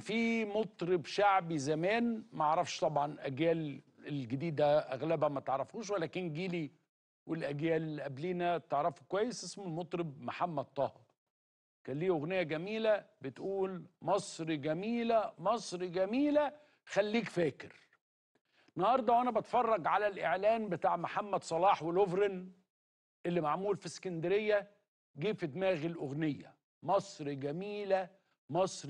في مطرب شعبي زمان ما اعرفش طبعا اجيال الجديده اغلبها ما تعرفوش ولكن جيلي والاجيال اللي قبلينا تعرفوا كويس اسمه المطرب محمد طه كان ليه اغنيه جميله بتقول مصر جميله مصر جميله خليك فاكر النهارده وانا بتفرج على الاعلان بتاع محمد صلاح ولوفرن اللي معمول في اسكندريه جه في دماغي الاغنيه مصر جميله مصر